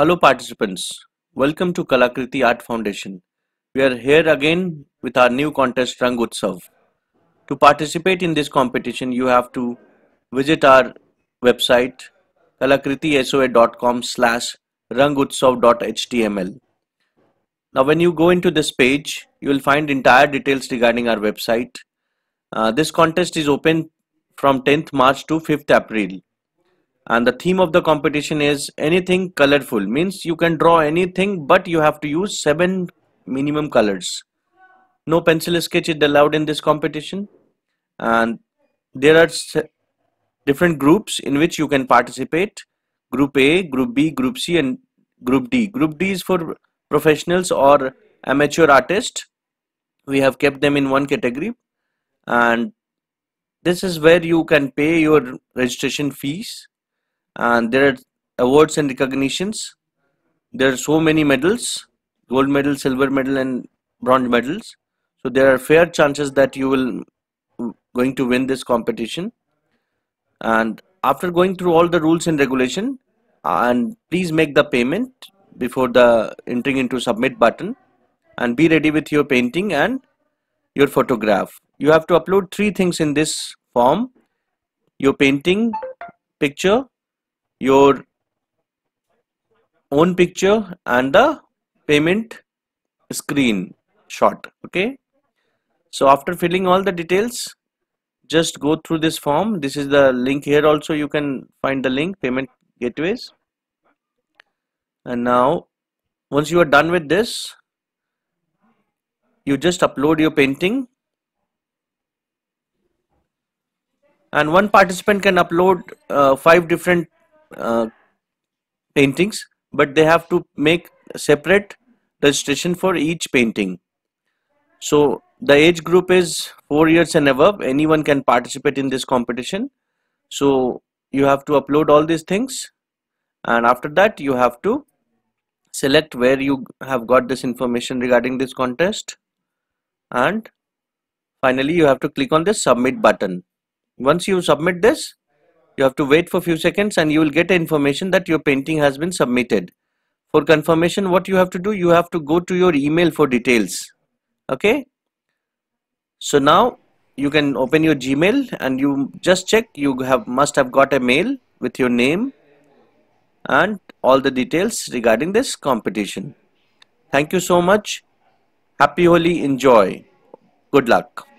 Hello participants, welcome to Kalakriti Art Foundation. We are here again with our new contest Rangutsav. To participate in this competition, you have to visit our website kalakritisoa.com slash rangutsav.html. Now when you go into this page, you will find entire details regarding our website. Uh, this contest is open from 10th March to 5th April and the theme of the competition is anything colorful means you can draw anything but you have to use seven minimum colors no pencil sketch is allowed in this competition and there are different groups in which you can participate group a group b group c and group d group d is for professionals or amateur artists we have kept them in one category and this is where you can pay your registration fees and there are awards and recognitions there are so many medals gold medal silver medal and bronze medals so there are fair chances that you will mm, going to win this competition and after going through all the rules and regulation and please make the payment before the entering into submit button and be ready with your painting and your photograph you have to upload three things in this form your painting picture your own picture and the payment screen shot okay so after filling all the details just go through this form this is the link here also you can find the link payment gateways and now once you are done with this you just upload your painting and one participant can upload uh, five different uh, paintings but they have to make separate registration for each painting so the age group is 4 years and above anyone can participate in this competition so you have to upload all these things and after that you have to select where you have got this information regarding this contest and finally you have to click on the submit button once you submit this you have to wait for few seconds and you will get information that your painting has been submitted. For confirmation, what you have to do, you have to go to your email for details. Okay. So now you can open your Gmail and you just check you have must have got a mail with your name and all the details regarding this competition. Thank you so much. Happy Holi. Enjoy. Good luck.